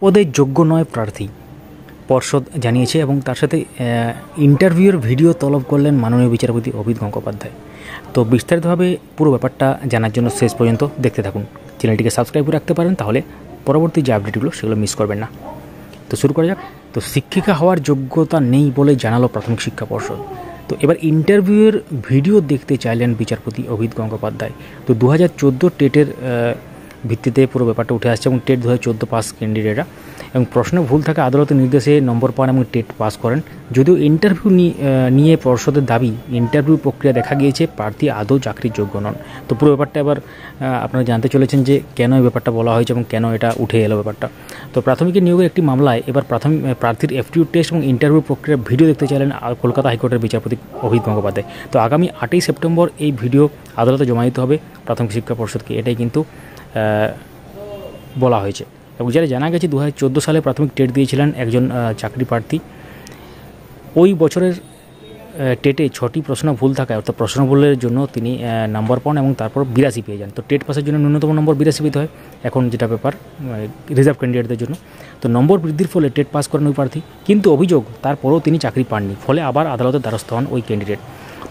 পদে যোগ্য নয় প্রার্থী পর্ষদ জানিয়েছে এবং তার সাথে ইন্টারভিউয়ের ভিডিও তলব করলেন মাননীয় বিচারপতি অভিত গঙ্গোপাধ্যায় তো বিস্তারিতভাবে পুরো ব্যাপারটা জানার জন্য শেষ পর্যন্ত দেখতে থাকুন চ্যানেলটিকে সাবস্ক্রাইব করে রাখতে পারেন তাহলে পরবর্তী যে আপডেটগুলো সেগুলো মিস করবেন না তো শুরু করা যাক তো শিক্ষিকা হওয়ার যোগ্যতা নেই বলে জানালো প্রাথমিক শিক্ষা পর্ষদ তো এবার ইন্টারভিউয়ের ভিডিও দেখতে চাইলেন বিচারপতি অভিত গঙ্গোপাধ্যায় তো দু হাজার টেটের ভিত্তিতে পুরো ব্যাপারটা উঠে আসছে এবং টেট দু হাজার চোদ্দো পাস ক্যান্ডিডেটরা এবং প্রশ্ন ভুল থাকে আদালতের নির্দেশে নম্বর পান এবং টেট পাস করেন যদিও ইন্টারভিউ নিয়ে পর্ষদের দাবি ইন্টারভিউ প্রক্রিয়া দেখা গিয়েছে প্রার্থী আদৌ চাকরির যোগ্য নন তো পুরো ব্যাপারটা এবার আপনারা জানতে চলেছেন যে কেন এই ব্যাপারটা বলা হয়েছে এবং কেন এটা উঠে এলো ব্যাপারটা তো প্রাথমিকের নিয়োগের একটি মামলায় এবার প্রাথমিক প্রার্থীর এফটিউ টেস্ট এবং ইন্টারভিউ প্রক্রিয়ার ভিডিও দেখতে চাইলেন কলকাতা হাইকোর্টের বিচারপতি অভিত গঙ্গোপাধ্যায় তো আগামী আটই সেপ্টেম্বর এই ভিডিও আদালতে জমা দিতে হবে প্রাথমিক শিক্ষা পর্ষদকে এটাই কিন্তু বলা হয়েছে এবং যেটা জানা গেছে দু সালে প্রাথমিক টেট দিয়েছিলেন একজন চাকরি প্রার্থী ওই বছরের টেটে ছটি প্রশ্ন ভুল থাকায় অর্থাৎ প্রশ্ন ভুলের জন্য তিনি নাম্বার পান এবং তারপর বিরাশি পেয়ে যান তো টেট পাসের জন্য ন্যূনতম নম্বর বিরাশি পেতে হয় এখন যেটা ব্যাপার রিজার্ভ ক্যান্ডিডেটদের জন্য তো নম্বর বৃদ্ধির ফলে টেট পাস করেন ওই প্রার্থী কিন্তু অভিযোগ তারপরেও তিনি চাকরি পাননি ফলে আবার আদালতের দ্বারস্থ হন ওই ক্যান্ডিডেট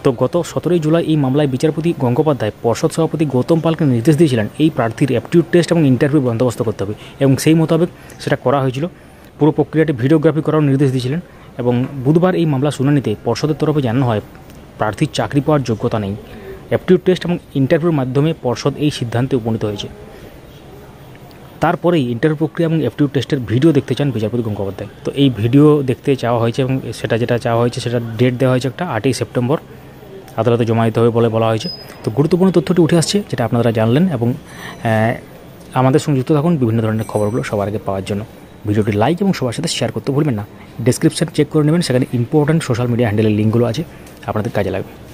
তো গত সতেরোই জুলাই এই মামলায় বিচারপতি গঙ্গোপাধ্যায় পর্ষদ সভাপতি গৌতম পালকে নির্দেশ দিয়েছিলেন এই প্রার্থীর অ্যাপটিউড টেস্ট এবং ইন্টারভিউ বন্দোবস্ত করতে হবে এবং সেই মোতাবেক সেটা করা হয়েছিল পুরো প্রক্রিয়াটি ভিডিওগ্রাফি করার নির্দেশ দিয়েছিলেন এবং বুধবার এই মামলা শুনানিতে পর্ষদের তরফে জানানো হয় প্রার্থীর চাকরি পাওয়ার যোগ্যতা নেই অ্যাপটিউড টেস্ট এবং ইন্টারভিউর মাধ্যমে পর্ষদ এই সিদ্ধান্তে উপনীত হয়েছে তারপরেই ইন্টারভিউ প্রক্রিয়া এবং অ্যাপটিউড টেস্টের ভিডিও দেখতে চান বিচারপতি গঙ্গোপাধ্যায় তো এই ভিডিও দেখতে চাওয়া হয়েছে এবং সেটা যেটা চাওয়া হয়েছে সেটা ডেট দেওয়া হয়েছে একটা আটই সেপ্টেম্বর আদালতে জমা দিতে হবে বলে বলা হয়েছে তো গুরুত্বপূর্ণ তথ্যটি উঠে আসছে যেটা আপনারা জানলেন এবং আমাদের সংযুক্ত থাকুন বিভিন্ন ধরনের খবরগুলো সবার আগে পাওয়ার জন্য ভিডিওটি লাইক এবং সবার সাথে শেয়ার করতে ভুলবেন না ডিসক্রিপশান চেক করে নেবেন সেখানে ইম্পর্ট্যান্ট সোশ্যাল মিডিয়া হ্যান্ডেলের লিঙ্কগুলো আছে আপনাদের কাজে লাগবে